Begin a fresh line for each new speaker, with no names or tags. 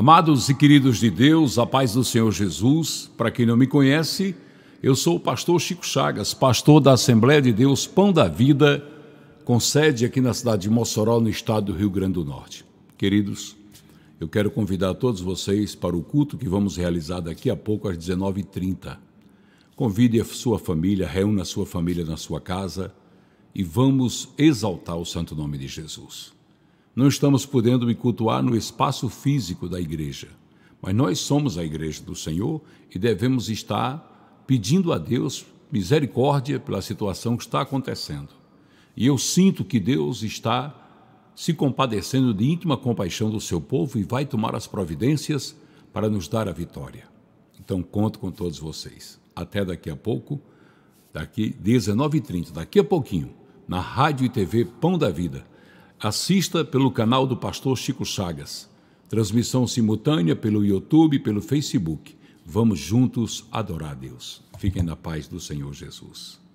Amados e queridos de Deus, a paz do Senhor Jesus, para quem não me conhece, eu sou o pastor Chico Chagas, pastor da Assembleia de Deus Pão da Vida, com sede aqui na cidade de Mossoró, no estado do Rio Grande do Norte. Queridos, eu quero convidar todos vocês para o culto que vamos realizar daqui a pouco às 19h30. Convide a sua família, reúna a sua família na sua casa e vamos exaltar o santo nome de Jesus. Não estamos podendo me cultuar no espaço físico da igreja, mas nós somos a igreja do Senhor e devemos estar pedindo a Deus misericórdia pela situação que está acontecendo. E eu sinto que Deus está se compadecendo de íntima compaixão do seu povo e vai tomar as providências para nos dar a vitória. Então conto com todos vocês. Até daqui a pouco, daqui 19h30, daqui a pouquinho, na Rádio e TV Pão da Vida. Assista pelo canal do Pastor Chico Chagas. Transmissão simultânea pelo YouTube e pelo Facebook. Vamos juntos adorar a Deus. Fiquem na paz do Senhor Jesus.